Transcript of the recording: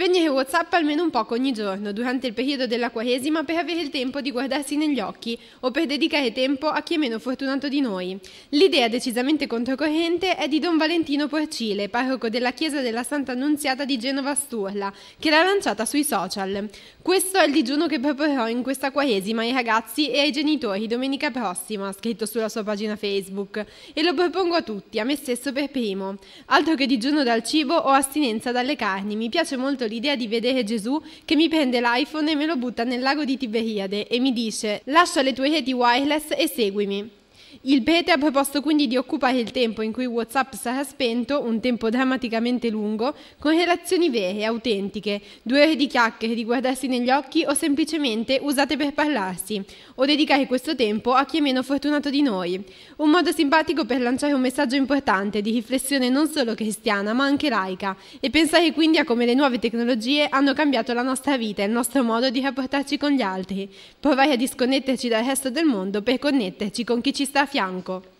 Spegnere WhatsApp almeno un poco ogni giorno durante il periodo della Quaresima per avere il tempo di guardarsi negli occhi o per dedicare tempo a chi è meno fortunato di noi. L'idea decisamente controcorrente è di Don Valentino Porcile, parroco della chiesa della Santa Annunziata di Genova Sturla, che l'ha lanciata sui social. Questo è il digiuno che proporrò in questa Quaresima ai ragazzi e ai genitori domenica prossima, scritto sulla sua pagina Facebook, e lo propongo a tutti, a me stesso per primo. Altro che digiuno dal cibo o astinenza dalle carni, mi piace molto l'idea di vedere Gesù che mi prende l'iPhone e me lo butta nel lago di Tiberiade e mi dice lascia le tue reti wireless e seguimi. Il Pete ha proposto quindi di occupare il tempo in cui WhatsApp sarà spento, un tempo drammaticamente lungo, con relazioni vere, autentiche, due ore di chiacchiere, di guardarsi negli occhi o semplicemente usate per parlarsi, o dedicare questo tempo a chi è meno fortunato di noi. Un modo simpatico per lanciare un messaggio importante di riflessione non solo cristiana ma anche laica e pensare quindi a come le nuove tecnologie hanno cambiato la nostra vita e il nostro modo di rapportarci con gli altri, provare a disconnetterci dal resto del mondo per connetterci con chi ci sta sta a fianco.